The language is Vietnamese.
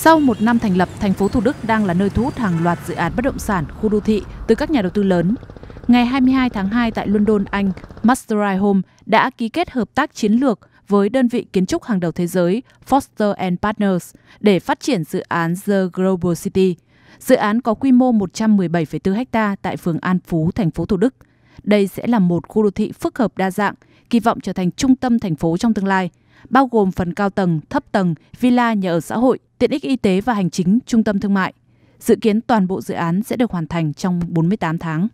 Sau một năm thành lập, thành phố Thủ Đức đang là nơi thu hút hàng loạt dự án bất động sản, khu đô thị từ các nhà đầu tư lớn. Ngày 22 tháng 2 tại London, Anh, Masteri Home đã ký kết hợp tác chiến lược với đơn vị kiến trúc hàng đầu thế giới Foster and Partners để phát triển dự án The Global City. Dự án có quy mô 117,4 ha tại phường An Phú, thành phố Thủ Đức. Đây sẽ là một khu đô thị phức hợp đa dạng, kỳ vọng trở thành trung tâm thành phố trong tương lai, bao gồm phần cao tầng, thấp tầng, villa nhà ở xã hội, tiện ích y tế và hành chính, trung tâm thương mại. Dự kiến toàn bộ dự án sẽ được hoàn thành trong 48 tháng.